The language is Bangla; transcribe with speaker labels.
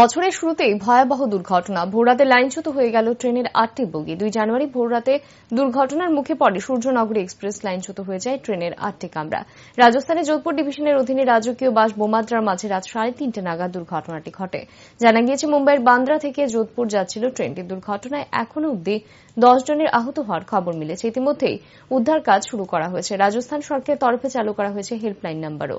Speaker 1: বছরের শুরুতেই ভয়াবহ দুর্ঘটনা ভোররাতে লাইনচ্যুত হয়ে গেল ট্রেনের আটটি বগি দুই জানুয়ারি ভোররাতে দুর্ঘটনার মুখে পড়ে সূর্যনগরী এক্সপ্রেস লাইনচ্যুত হয়ে যায় ট্রেনের আটটি কামরা রাজস্থানের যোধপুর ডিভিশনের অধীনে রাজকীয় বাস বোমাদ্রার মাঝে রাত সাড়ে তিনটে নাগাদ দুর্ঘটনাটি ঘটে জানা গিয়েছে মুম্বাইয়ের বান্দ্রা থেকে যোধপুর যাচ্ছিল ট্রেনটি দুর্ঘটনায় এখনও অবধি দশ জনের আহত হওয়ার খবর মিলেছে ইতিমধ্যেই উদ্ধার কাজ শুরু করা হয়েছে রাজস্থান সরকারের তরফে চালু করা হয়েছে হেল্পলাইন নম্বরও